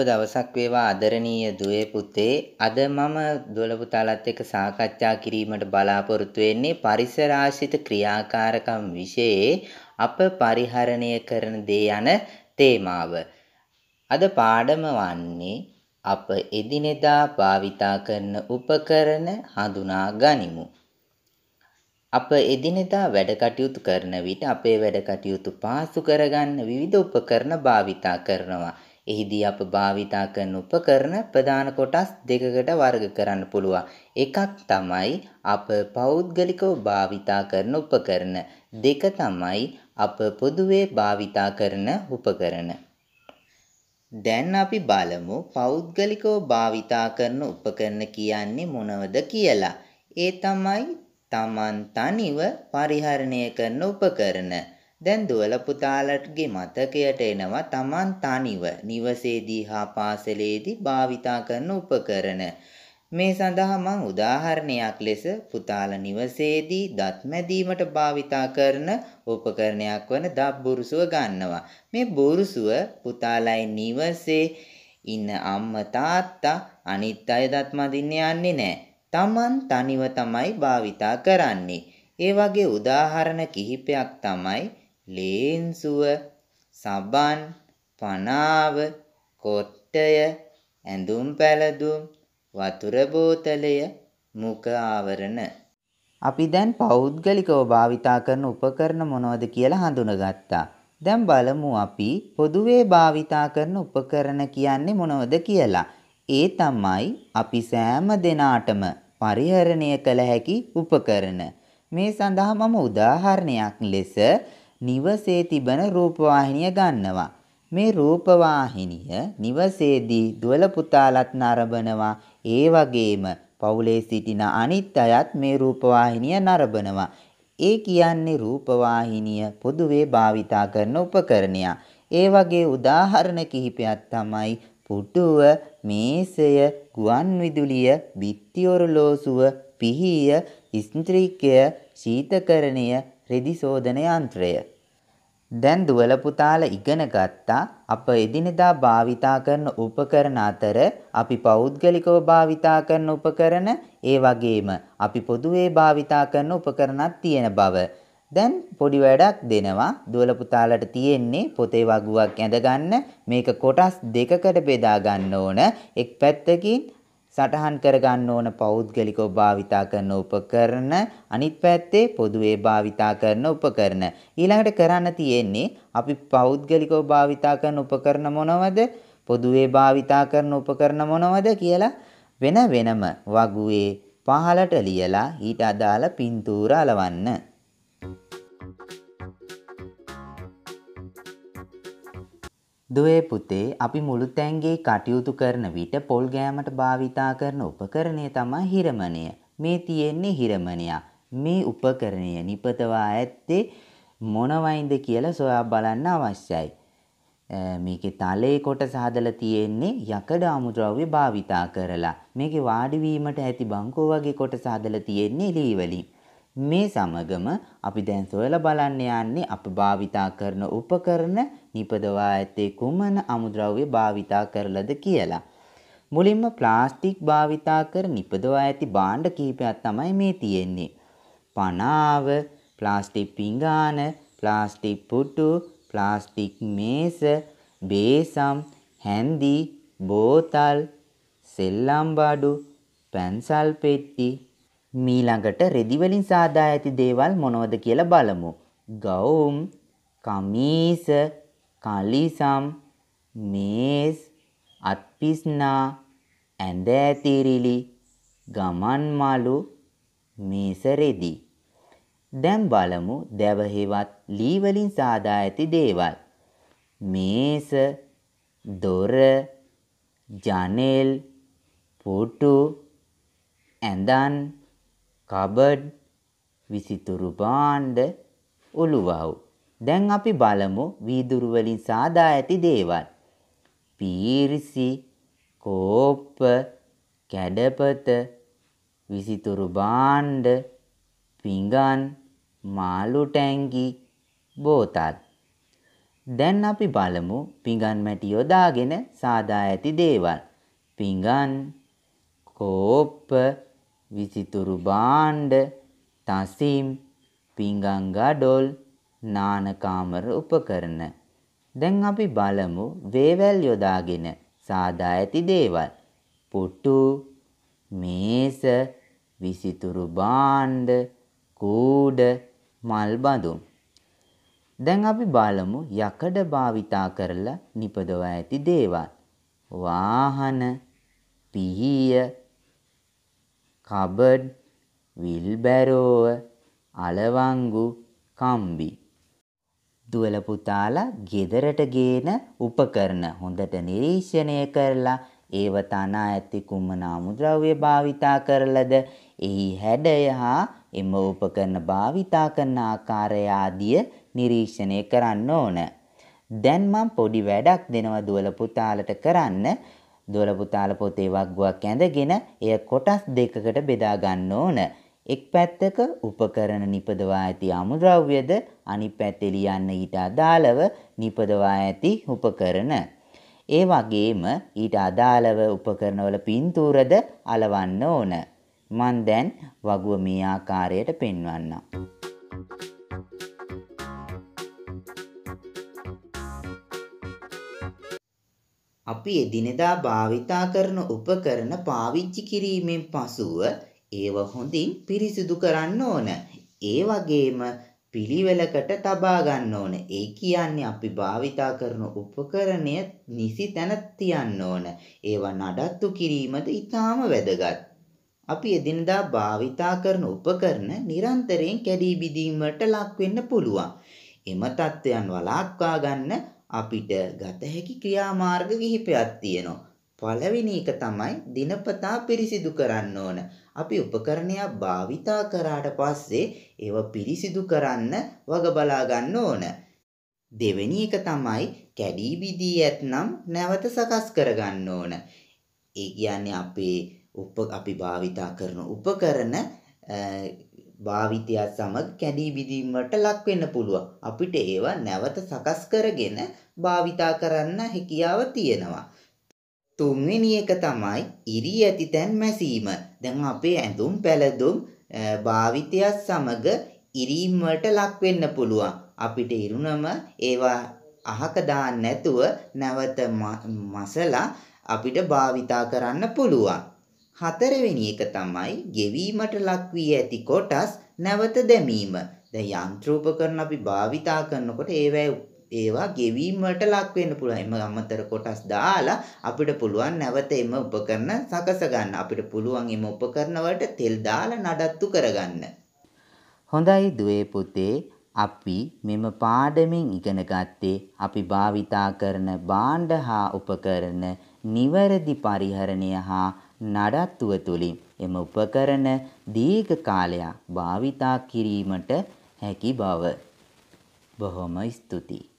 සුබ දවසක් වේවා ආදරණීය දුවේ පුතේ. අද මම දොළපුතාලත් එක්ක සාකච්ඡා කිරීමට බලාපොරොත්තු වෙන්නේ පරිසරාශිත ක්‍රියාකාරකම් વિશે අප පරිහරණය කරන දේ යන තේමාව. අද පාඩම වන්නේ අප එදිනෙදා භාවිතා කරන උපකරණ හඳුනා ගනිමු. අප එදිනෙදා වැඩ කටයුතු කරන විට අපේ වැඩ කටයුතු පාසු කරගන්න විවිධ උපකරණ භාවිතා කරනවා. එහිදී අප භාවිතා කරන උපකරණ ප්‍රධාන කොටස් දෙකකට වර්ග කරන්න පුළුවන්. එකක් තමයි අප පෞද්ගලිකව භාවිතා කරන උපකරණ. දෙක තමයි අප පොදුවේ භාවිතා කරන උපකරණ. දැන් අපි බලමු පෞද්ගලිකව භාවිතා කරන උපකරණ කියන්නේ මොනවද කියලා. ඒ තමයි Taman තනිව පරිහරණය කරන උපකරණ. දැන් දුවල පුතාලටගේ මතකයට එනවා Taman තනිව නිවසේදී හා පාසලේදී භාවිතා කරන උපකරණ. මේ සඳහා මම උදාහරණයක් ලෙස පුතාල නිවසේදී දත් මැදීමට භාවිතා කරන උපකරණයක් වන දත් බුරුසුව ගන්නවා. මේ බුරුසුව පුතාලයි නිවසේ ඉන්න අම්මා තාත්තා අනිත් අය දත් මදින්න යන්නේ නැහැ. තමන් තනිව තමයි භාවිතා කරන්නේ. ඒ වගේ උදාහරණ කිහිපයක් තමයි ලේන්සුව සබන් පනාව කොට්ටය ඇඳුම් පැළඳුම් වතුර බෝතලය මුඛ ආවරණ අපි දැන් පෞද්ගලිකව භාවිතා කරන උපකරණ මොනවද කියලා හඳුනගත්තා. දැන් බලමු අපි පොදුවේ භාවිතා කරන උපකරණ කියන්නේ මොනවද කියලා. ඒ තමයි අපි සෑම දෙනාටම පරිහරණය කළ හැකි උපකරණ. මේ සඳහා මම උදාහරණයක් ලෙස නිවසේ තිබෙන රූපවාහිනිය ගන්නවා. මේ රූපවාහිනිය නිවසේදී දුවල පුතාලත් නරඹනවා. ඒ වගේම පවුලේ සිටින අනිත් අයත් මේ රූපවාහිනිය නරඹනවා. ඒ කියන්නේ රූපවාහිනිය පොදුවේ භාවිතා කරන උපකරණයක්. ඒ වගේ උදාහරණ කිහිපයක් තමයි පුටුව, මේසය, ගුවන් විදුලිය, බිත්ති ඔරලෝසුව, පිහිය, ස්ත්‍රීකය, ශීතකරණය, රෙදි සෝදන යන්ත්‍රය. දැන් දුවල පුතාල ඉගෙන ගත්තා අප එදිනෙදා භාවිතා කරන උපකරණ අතර අපි පෞද්ගලිකව භාවිතා කරන උපකරණ ඒ වගේම අපි පොදුවේ භාවිතා කරන උපකරණත් තියෙන බව. දැන් පොඩි වැඩක් දෙනවා දුවල පුතාලට තියෙන්නේ පොතේ වගුවක් ඇඳගන්න මේක කොටස් දෙකකට බෙදා ගන්න ඕන එක් පැත්තකින් සටහන් කරගන්න ඕන පෞද්ගලිකව භාවිතා කරන උපකරණ අනිත් පැත්තේ පොදුවේ භාවිතා කරන උපකරණ ඊළඟට කරන්න තියෙන්නේ අපි පෞද්ගලිකව භාවිතා කරන උපකරණ මොනවද පොදුවේ භාවිතා කරන උපකරණ මොනවද කියලා වෙන වෙනම වගුවේ පහලට ලියලා ඊට අදාළ පින්තූර අලවන්න. දුවේ පුතේ අපි මුළුතැන්ගේ කටයුතු කරන විට පොල් ගෑමට භාවිතා කරන උපකරණය තමයි හිරමණය. මේ තියෙන්නේ හිරමණයක්. මේ උපකරණය නිපතවා ඇත්තේ මොනවයින්ද කියලා සොයා බලන්න අවශ්‍යයි. මේකේ තලයේ කොටස හදලා තියෙන්නේ යකඩ අමුද්‍රව්‍ය භාවිතා කරලා. මේකේ වාඩි වීමට ඇති බංකෝ වගේ කොටස හදලා තියෙන්නේ ලී වලින්. මේ සමගම අපි දැන් සොයලා බලන්න යන්නේ අපි භාවිතා කරන උපකරණ නිපදවා ඇත්තේ කුමන අමුද්‍රව්‍ය භාවිතා කරලද කියලා. මුලින්ම ප්ලාස්ටික් භාවිතා කර නිපදවා ඇති භාණ්ඩ කිහිපයක් තමයි මේ තියෙන්නේ. පනාව, ප්ලාස්ටික් පිඟාන, ප්ලාස්ටික් පුටු, ප්ලාස්ටික් මේස, බේසම්, හැන්දි, බෝතල්, සෙල්ලම් බඩු, පැන්සල් පෙට්ටි. මීළඟට රෙදි වලින් සාදා ඇති දේවල් මොනවද කියලා බලමු. ගවුම්, කමීස, කලිසම් මේස් අත්පිස්නා ඇඳ ඇතිරිලි ගමන් මලු මේසරෙදි දැන් බලමු දැව හෙවත් ලී වලින් සාදා ඇති දේවල් මේස දොර ජනෙල් පුටු ඇඳන් කබඩ් විසිතුරු භාණ්ඩ ඔළුවව් දැන් අපි බලමු වීදුරු වලින් සාදා ඇති දේවල්. පීරිසි, කෝප්ප, කැඩපත, විසිතුරු භාණ්ඩ, පිඟන්, මාළු ටැංගි, බෝතල්. දැන් අපි බලමු පිඟන් මැටි යොදාගෙන සාදා ඇති දේවල්. පිඟන්, කෝප්ප, විසිතුරු භාණ්ඩ, තසිම්, පිඟන් ගඩොල් නානකාමර උපකරණ. දැන් අපි බලමු වේවැල් යොදාගෙන සාදා ඇති දේවල්. පුටු, මේස, විසිතුරු භාණ්ඩ, කූඩ, මල් බඳුන්. දැන් අපි බලමු යකඩ භාවිතා කරලා නිපදව ඇති දේවල්. වාහන, පිහිය, කබඩ්, විල්බැරෝව, අලවංගු, කම්බි. දුවල පුතාලා ගෙදරට ගේන උපකරණ හොඳට නිරීක්ෂණය කරලා ඒව තනා ඇති කුමන අමුද්‍රව්‍ය භාවිතා කරලද එහි හැඩය හා එම උපකරණ භාවිතා කරන ආකාරය ආදිය නිරීක්ෂණය කරන්න ඕන. දැන් මම පොඩි වැඩක් දෙනවා දුවල පුතාලට කරන්න. දුවල පුතාල පොතේ වග්ගුවක් ඇඳගෙන එය කොටස් දෙකකට බෙදා ගන්න ඕන. එක් පැත්තක උපකරණ නිපදවා ඇති අමුද්‍රව්‍යද අනිත් පැත්තේ ලියන්න ඊට අදාළව නිපදවා ඇති උපකරණ. ඒ වගේම ඊට අදාළව උපකරණවල පින්තූරද අලවන්න ඕන. මන් දැන් වගුව මේ ආකාරයට පෙන්වන්නම්. අපි එදිනෙදා භාවිතා කරන උපකරණ පාවිච්චි කිරීමෙන් පසුව ඒව හොඳින් පිරිසිදු කරන්න ඕන. ඒ වගේම පිළිවෙලකට තබා ගන්න ඕන. ඒ කියන්නේ අපි භාවිතා කරන උපකරණය නිසි තැන තියන්න ඕන. ඒව නඩත්තු කිරීමද ඉතාම වැදගත්. අපි එදිනදා භාවිතා කරන උපකරණ නිරන්තරයෙන් කැඩී බිඳීමට ලක් වෙන්න පුළුවන්. එම தත්වයන් වළක්වා ගන්න අපිට ගත හැකි ක්‍රියාමාර්ග කිහිපයක් තියෙනවා. පළවෙනි එක තමයි දිනපතා පිරිසිදු කරන්න ඕන. අපි උපකරණයක් භාවිතා කරාට පස්සේ ඒව පිරිසිදු කරන්න වග බලා ගන්න ඕන. දෙවෙනි එක තමයි කැඩී බිදී ඇතනම් නැවත සකස් කරගන්න ඕන. ඒ කියන්නේ අපේ උප අපි භාවිතා කරන උපකරණ භාවිතය සමග කැඩී බිඳීමට ලක් වෙන්න පුළුවන්. අපිට ඒවා නැවත සකස් කරගෙන භාවිතා කරන්න හැකියාව තියෙනවා. තුන්වෙනි එක තමයි ඉරි ඇති තැන් මැසීම. දැන් අපේ ඇඳුම් පැළඳුම් භාවිතයත් සමග ඉරීම් වලට ලක් වෙන්න පුළුවන්. අපිට ඉරුණම ඒවා අහක දාන්න නැතුව නැවත මසලා අපිට භාවිතා කරන්න පුළුවන්. හතරවෙනි එක තමයි ගෙවීමට ලක් වී ඇති කොටස් නැවත දැමීම. දැන් යන්ත්‍රෝපකරණ අපි භාවිතා කරනකොට ඒවැ ඒවා ගෙවීමට ලක් වෙන්න පුළුවන්. එම අමතර කොටස් දාලා අපිට පුළුවන් නැවත එම උපකරණ සකස ගන්න. අපිට පුළුවන් එම උපකරණ වලට තෙල් දාලා නඩත්තු කරගන්න. හොඳයි දුවේ පුතේ. අපි මෙම පාඩමෙන් ඉගෙන ගත්තේ අපි භාවිතා කරන භාණ්ඩ හා උපකරණ නිවැරදි පරිහරණය හා නඩත්තුව තුළින් එම උපකරණ දීර්ඝ කාලයක් භාවිතා කිරීමට හැකි බව. බොහොම ස්තුතියි.